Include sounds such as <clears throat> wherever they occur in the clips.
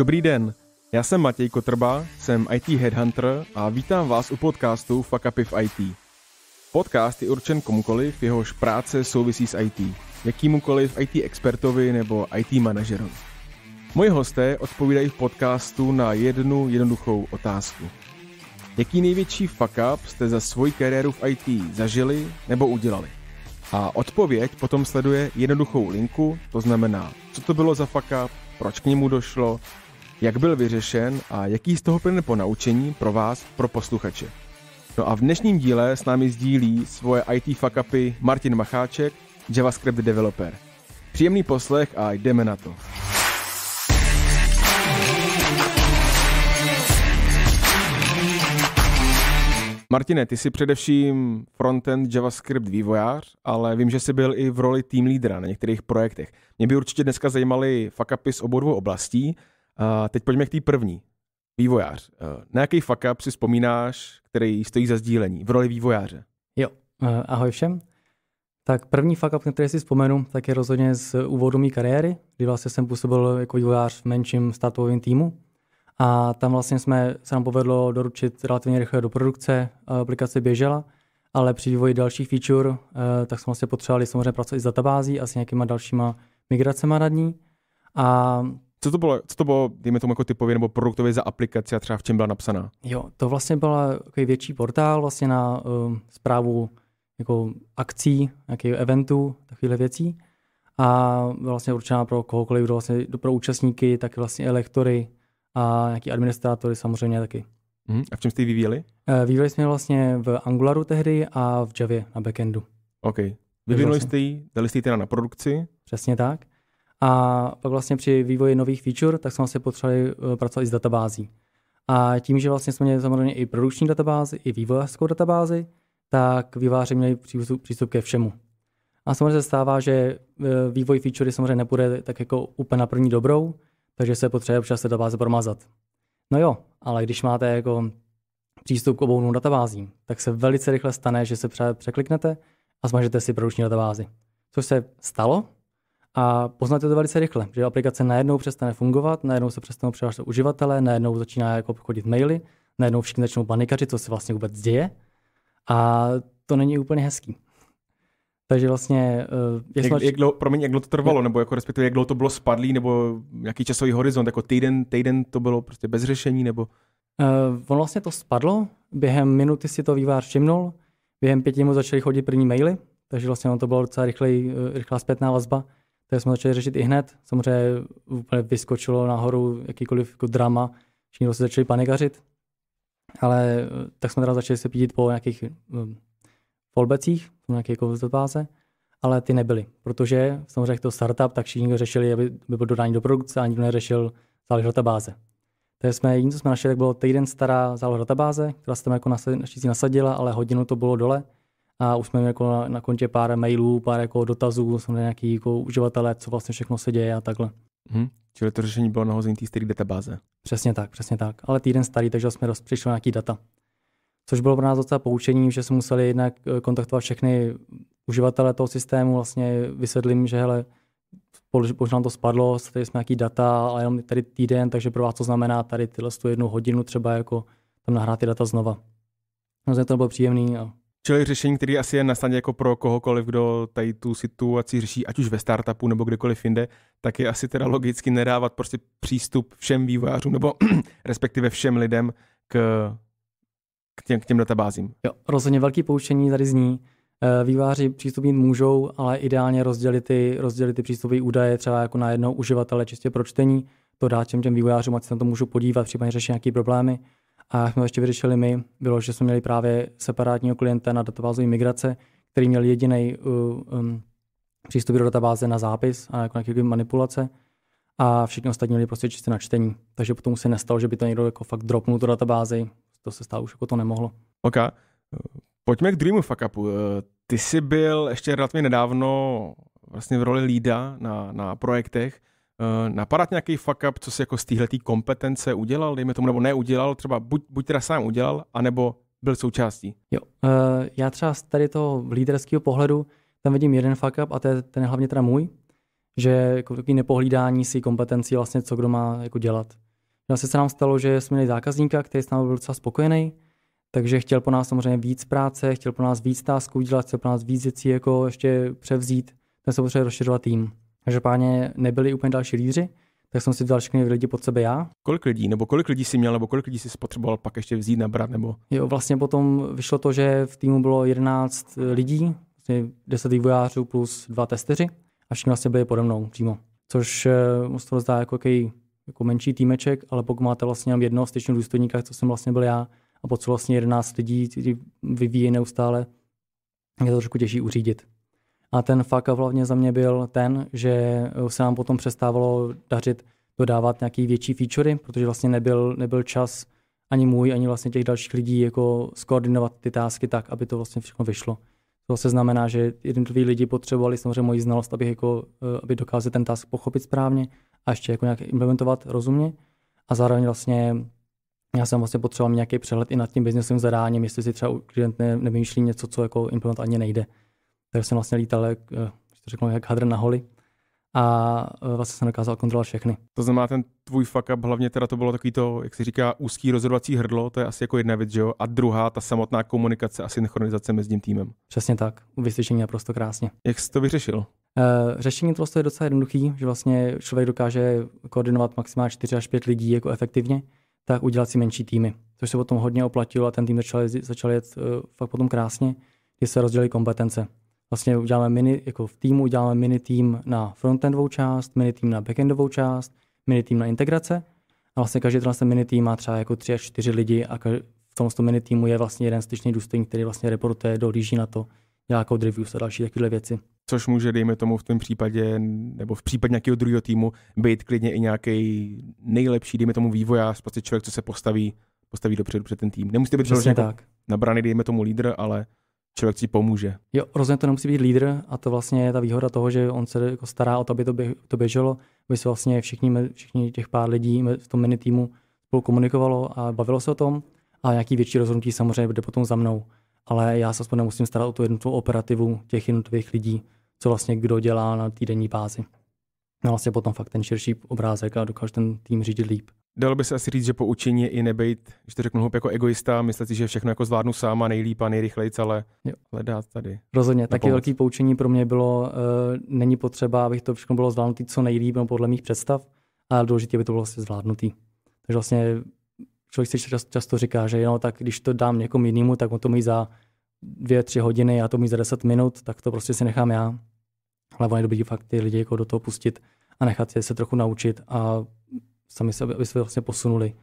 Dobrý den, já jsem Matěj Kotrba, jsem IT Headhunter a vítám vás u podcastu Fuck Up v IT. Podcast je určen komukoliv, jehož práce souvisí s IT, jakýmukoliv IT expertovi nebo IT manažerovi. Moji hosté odpovídají v podcastu na jednu jednoduchou otázku. Jaký největší fuck up jste za svoji kariéru v IT zažili nebo udělali? A odpověď potom sleduje jednoduchou linku, to znamená, co to bylo za fuck up, proč k němu došlo jak byl vyřešen a jaký z toho plyne po naučení pro vás, pro posluchače. No a v dnešním díle s námi sdílí svoje IT fuckupy Martin Macháček, JavaScript developer. Příjemný poslech a jdeme na to. Martine, ty jsi především frontend JavaScript vývojář, ale vím, že jsi byl i v roli tým lídra na některých projektech. Mě by určitě dneska zajímaly fuckupy z obou dvou oblastí, a teď pojďme k té první. Vývojář. Eh, na jaký fuck up si vzpomínáš, který stojí za sdílení v roli vývojáře? Jo, eh, ahoj všem. Tak první fuck up, který si vzpomenu, tak je rozhodně z úvodu mé kariéry, kdy vlastně jsem působil jako vývojář v menším startupovém týmu. A tam vlastně jsme, se nám povedlo doručit relativně rychle do produkce, eh, aplikace běžela, ale při vývoji dalších feature, tak jsme vlastně potřebovali samozřejmě pracovat i s databází a s nějakýma dalšíma migracemi radní. A co to bylo, co to bylo, dejme tomu jako typově nebo produktově za aplikaci a třeba v čem byla napsaná? Jo, to vlastně byl takový větší portál vlastně na uh, ehm, zprávu jako akcí, nějakých eventů, takovýchhle věcí. A vlastně určená pro kohokoliv, kdo vlastně, pro účastníky, tak vlastně elektory a nějaký administrátory samozřejmě taky. Hmm. A v čem jste ji vyvíjeli? Uh, vyvíjeli jsme vlastně v Angularu tehdy a v Javě na backendu. OK. Vyvinuli vlastně. jste ji, dali jste ji teda na produkci. Přesně tak. A pak vlastně při vývoji nových feature, tak jsme vlastně potřebovali eh, pracovat i s databází. A tím, že vlastně jsme měli samozřejmě i produkční databázi, i vývojářskou databázi, tak výváři měli přístup, ke všemu. A samozřejmě se stává, že eh, vývoj featurey samozřejmě nepůjde tak jako úplně na první dobrou, takže se potřebuje občas databáze promazat. No jo, ale když máte jako přístup k obou databázím, tak se velice rychle stane, že se překliknete a smažete si produkční databázi. Což se stalo, a poznáte to velice rychle, že aplikace najednou přestane fungovat, najednou se přestanou přihlášet uživatelé, najednou začíná jako chodit maily, najednou všichni začnou panikařit, co se vlastně vůbec děje. A to není úplně hezký. Takže vlastně... Uh, jak, snač... jak dlouho, promiň, jak dlouho to trvalo, nebo jako respektive jak dlouho to bylo spadlý, nebo jaký časový horizont, jako týden, týden to bylo prostě bez řešení, nebo... Uh, eh, on vlastně to spadlo, během minuty si to vývář všimnul, během pěti mu začaly chodit první maily, takže vlastně on to bylo docela rychlej, eh, rychlá zpětná vazba které jsme začali řešit i hned. Samozřejmě úplně vyskočilo nahoru jakýkoliv jako drama, všichni se začali panikařit, ale eh, tak jsme teda začali se pídit po nějakých um, hm, folbecích, po nějaké jako vzdobáze, ale ty nebyly, protože samozřejmě to startup, tak všichni řešili, aby, aby bylo dodání do produkce a nikdo neřešil zálež databáze. Takže jsme jediné, co jsme našli, tak bylo týden stará zálož databáze, která se tam jako naštěstí nasadila, ale hodinu to bylo dole a už jsme jako na, na kontě pár mailů, pár jako dotazů, jsme na nějaký jako uživatelé, co vlastně všechno se děje a takhle. Hmm. Čili to řešení bylo nahození té staré databáze. Přesně tak, přesně tak. Ale týden starý, takže jsme přišli na nějaký data. Což bylo pro nás docela poučení, že jsme museli jednak eh, kontaktovat všechny uživatele toho systému, vlastně vysvětlit jim, že hele, už to spadlo, tady jsme nějaký data, ale jenom tady týden, takže pro vás to znamená tady tyhle tu jednu hodinu třeba jako tam nahrát ty data znova. No, to bylo příjemný a Čili řešení, které asi je na snadě jako pro kohokoliv, kdo tady tu situaci řeší, ať už ve startupu nebo kdekoliv jinde, tak je asi teda logicky nedávat prostě přístup všem vývojářům nebo <clears throat> respektive všem lidem k, k, těm, k těm databázím. Jo, rozhodně velký poučení tady zní. Eh, Výváři přístup mít můžou, ale ideálně rozdělit ty, rozdělit ty přístupy údaje třeba jako na jednoho uživatele čistě pro čtení. To dá těm těm vývojářům, ať se na to můžou podívat, případně řešit nějaké problémy a jsme ještě vyřešili my, bylo, že jsme měli právě separátního klienta na databázu migrace, který měl jediný uh, um, přístup do databáze na zápis a jako nějaké manipulace a všichni ostatní měli prostě čistě na čtení. Takže potom se nestalo, že by to někdo jako fakt dropnul do databázy, to se stalo už jako to nemohlo. OK. Eh, pojďme k Dreamu Fuckupu. Eh, ty jsi byl ještě relativně nedávno vlastně v roli lída na, na projektech. Eh, napadat nějaký fuck up, co si jako z téhletý kompetence udělal, dejme tomu, nebo neudělal, třeba buď, buď teda sám udělal, anebo byl součástí? Jo, uh, já třeba z tady toho líderského pohledu tam vidím jeden fuck up a to je ten je hlavně teda můj, že jako takový nepohlídání si kompetencí vlastně, co kdo má jako dělat. Vlastně se nám stalo, že jsme měli zákazníka, který s námi byl docela spokojený, takže chtěl po nás samozřejmě víc práce, chtěl po nás víc tásků udělat, chtěl po nás víc věcí jako ještě převzít, ten se potřebuje rozšiřovat tým. Každopádně nebyli úplně další lídři, tak jsem si vzal všechny lidi pod sebe já. Kolik lidí, nebo kolik lidí si měl, nebo kolik lidí si spotřeboval pak ještě vzít na brat, nebo? Jo, vlastně potom vyšlo to, že v týmu bylo 11 eh, lidí, 10 vlastně vývojářů plus dva testeři a všichni vlastně byli pode mnou přímo. Což mu eh, se to zdá jako, jaký, jako menší týmeček, ale pokud máte vlastně jenom jednoho styčního důstojníka, co jsem vlastně byl já, a pod vlastně 11 lidí, vyvíjí neustále, je to trošku těžší uřídit. A ten fuck up hlavně za mě byl ten, že eh, se nám potom přestávalo dařit dodávat nějaký větší featurey, protože vlastně nebyl, nebyl čas ani můj, ani vlastně těch dalších lidí jako skoordinovat ty tásky tak, aby to vlastně všechno vyšlo. To se znamená, že jednotliví lidi potřebovali samozřejmě moji znalost, aby, jako, eh, aby dokázali ten task pochopit správně a ještě jako nějak implementovat rozumně. A zároveň vlastně já jsem vlastně potřeboval nějaký přehled i nad tím biznesovým zadáním, jestli si třeba klient ne, nevymýšlí něco, co jako implement ani nejde takže jsem vlastně lítal, jak, eh, to řeknu, jak hadr na holi a eh, vlastně jsem dokázal kontrolovat všechny. To znamená, ten tvůj fuck up, hlavně teda to bylo takový to, jak se říká, úzký rozhodovací hrdlo, to je asi jako jedna věc, že jo? A druhá, ta samotná komunikace a synchronizace mezi tím týmem. Přesně tak, vysvětlení naprosto krásně. Jak jsi to vyřešil? Eh, řešení prostě je docela jednoduchý, že vlastně člověk dokáže koordinovat maximálně 4 až 5 lidí jako efektivně, tak udělat si menší týmy, což se potom hodně oplatilo a ten tým začal, začal jet fakt potom krásně, kdy se rozdělili kompetence vlastně uděláme mini, jako v týmu uděláme mini tým na frontendovou část, mini tým na backendovou část, mini tým na integrace a vlastně každý ten mini tým má třeba jako tři až čtyři lidi a v tom mini týmu je vlastně jeden styčný důstojník, který vlastně reportuje, dohlíží na to, dělá code reviews a další takové věci. Což může, dejme tomu, v tom případě, nebo v případě nějakého druhého týmu, být klidně i nějaký nejlepší, dejme tomu, vývojář, prostě člověk, co se postaví, postaví dopředu před ten tým. Nemusíte být přesně jako tak. nabraný, dejme tomu, lídr, ale člověk ti pomůže. Jo, rozhodně to nemusí být lídr a to vlastně je ta výhoda toho, že on se jako stará o to, aby to, bě, to běželo, aby se vlastně všichni, všichni těch pár lidí v tom mini týmu spolu komunikovalo a bavilo se o tom a nějaký větší rozhodnutí samozřejmě bude potom za mnou. Ale já se aspoň nemusím starat o tu jednotlivou operativu těch jednotlivých lidí, co vlastně kdo dělá na týdenní bázi. No vlastně potom fakt ten širší obrázek a dokáže ten tým řídit líp. Dalo by se asi říct, že poučení je i nebejt, když to řeknu jako egoista, myslet si, že všechno jako zvládnu sám a nejlíp a nejrychleji, ale hledat tady. Rozhodně, taky pomoc. velký poučení pro mě bylo, uh, není potřeba, abych to všechno bylo zvládnutý co nejlíp no podle mých představ, ale důležitě by to bylo vlastně zvládnutý. Takže vlastně člověk si často říká, že no, tak když to dám někomu jinému, tak on to mít za dvě, tři hodiny, a to mít za deset minut, tak to prostě si nechám já. Ale on je dobrý fakt ty lidi jako do toho pustit a nechat je se trochu naučit a sami se, aby se vlastně posunuli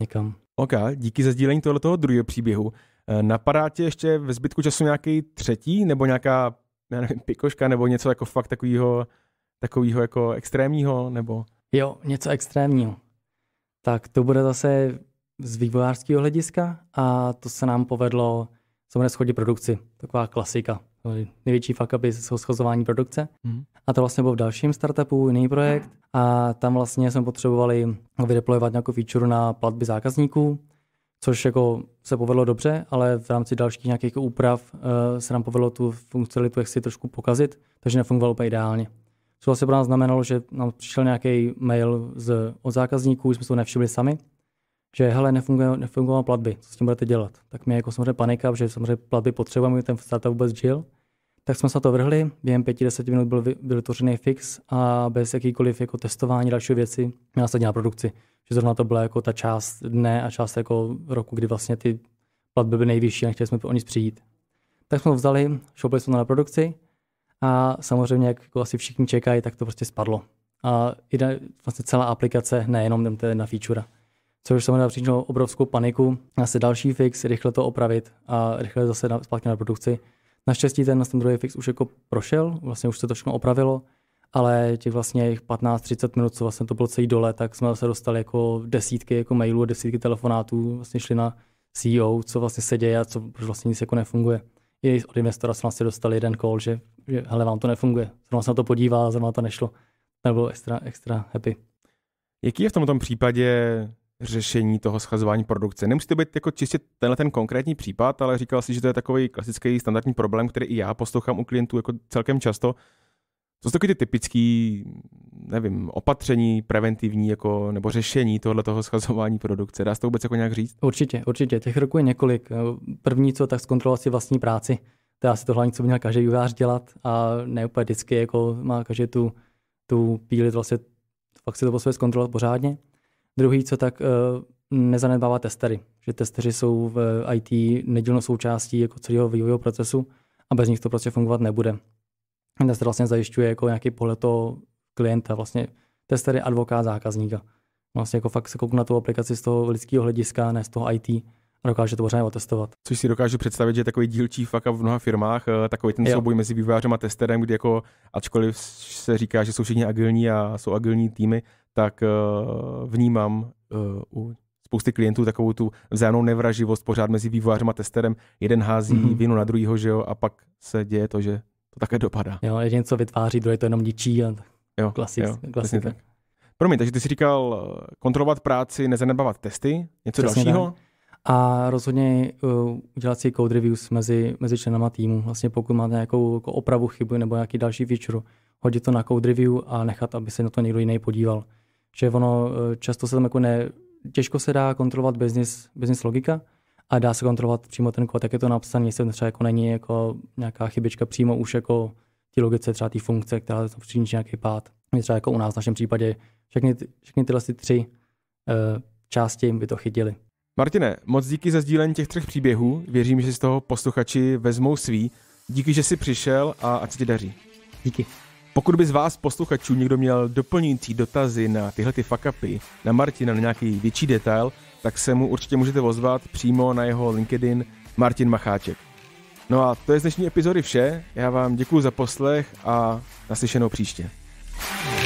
někam. OK, díky za sdílení tohoto druhého příběhu. Eh, napadá tě ještě ve zbytku času nějaký třetí nebo nějaká, já nevím, pikoška nebo něco jako fakt takového takovýho jako extrémního nebo? Jo, něco extrémního. Tak to bude zase z vývojářského hlediska a to se nám povedlo samozřejmě schodě produkci, taková klasika největší fuck upy jsou schozování produkce. Mm. A to vlastně bylo v dalším startupu, jiný projekt. A tam vlastně jsme potřebovali vydeployovat nějakou feature na platby zákazníků, což jako se povedlo dobře, ale v rámci dalších nějakých úprav uh, se nám povedlo tu funkcionalitu jaksi trošku pokazit, takže nefungovalo úplně ideálně. Co vlastně pro nás znamenalo, že nám přišel nějaký mail z, od zákazníků, jsme se to nevšimli sami, že hele, nefungují platby, co s tím budete dělat. Tak mě jako samozřejmě panika, že samozřejmě platby potřebujeme, ten startup vůbec žil. Tak jsme se na to vrhli, během 5-10 minut byl, byl vytvořený fix a bez jakýkoliv jako testování další věci měla se dělat produkci. Že zrovna to byla jako ta část dne a část jako roku, kdy vlastně ty platby byly nejvyšší a chtěli jsme o nic přijít. Tak jsme to vzali, šoupili jsme to na produkci a samozřejmě, jak jako asi všichni čekají, tak to prostě spadlo. A i vlastně celá aplikace, nejenom ten na feature. Což samozřejmě přičinilo obrovskou paniku, asi další fix, rychle to opravit a rychle zase na, zpátky na produkci Naštěstí ten, ten druhý fix už jako prošel, vlastně už se to všechno opravilo, ale těch vlastně 15-30 minut, co vlastně to bylo celý dole, tak jsme se dostali jako desítky jako mailů, desítky telefonátů, vlastně šli na CEO, co vlastně se děje a co, proč vlastně nic jako nefunguje. I od investora jsme vlastně dostali jeden call, že, že hele, vám to nefunguje. Zrovna se na to podívá, zrovna to nešlo. Nebylo bylo extra, extra happy. Jaký je v tomto případě řešení toho schazování produkce. Nemusí to být jako čistě tenhle ten konkrétní případ, ale říkal si, že to je takový klasický standardní problém, který i já poslouchám u klientů jako celkem často. Co jsou takové ty typické, nevím, opatření preventivní jako, nebo řešení tohle toho schazování produkce? Dá se to vůbec jako nějak říct? Určitě, určitě. Těch roků je několik. První, co tak zkontrolovat si vlastní práci. To je asi to hlavní, co by měl každý juvář dělat a ne úplně vždycky jako má každý tu, tu pílit vlastně, fakt si to po sobě zkontrolovat pořádně. Druhý, co tak eh, nezanedbává testery, že testeři jsou v eh, IT nedílnou součástí jako celého vývojového procesu a bez nich to prostě fungovat nebude. Tester vlastně zajišťuje jako nějaký pohled toho klienta, vlastně tester je advokát zákazníka. Vlastně jako fakt se kouknu na tu aplikaci z toho lidského hlediska, ne z toho IT a dokáže to pořádně otestovat. Což si dokážu představit, že je takový dílčí fakt v mnoha firmách, eh, takový ten jo. souboj mezi vývojářem a testerem, kdy jako, ačkoliv se říká, že jsou všichni agilní a jsou agilní týmy, tak eh, vnímám eh, u spousty klientů takovou tu vzájemnou nevraživost pořád mezi vývojářem a testerem. Jeden hází mm-hmm. vinu na druhýho, že jo, a pak se děje to, že to také dopadá. Jo, jeden co vytváří, druhý to jenom ničí. A... Jo, klasik, jo, klasika. Tak. Promiň, takže ty jsi říkal eh, kontrolovat práci, nezanedbávat testy, něco Přesně dalšího? Tak. A rozhodně uh, dělat si code reviews mezi, mezi členama týmu. Vlastně pokud máte nějakou jako opravu chybu nebo nějaký další feature, hodit to na code review a nechat, aby se na to někdo jiný podíval že ono eh, často se tam jako ne, těžko se dá kontrolovat business, business logika a dá se kontrolovat přímo ten kód, jak je to napsané, jestli třeba jako není jako nějaká chybička přímo už jako ty logice třeba ty funkce, která přičíní nějaký pád. Třeba jako u nás v našem případě všechny, všechny tyhle tři uh, části by to chytili. Martine, moc díky za sdílení těch třech příběhů. Věřím, že si z toho posluchači vezmou svý. Díky, že jsi přišel a ať se ti daří. Díky. Pokud by z vás posluchačů někdo měl doplňující dotazy na tyhle ty fakapy, na Martina, na nějaký větší detail, tak se mu určitě můžete ozvat přímo na jeho LinkedIn Martin Macháček. No a to je z dnešní epizody vše. Já vám děkuji za poslech a naslyšenou příště. Yeah.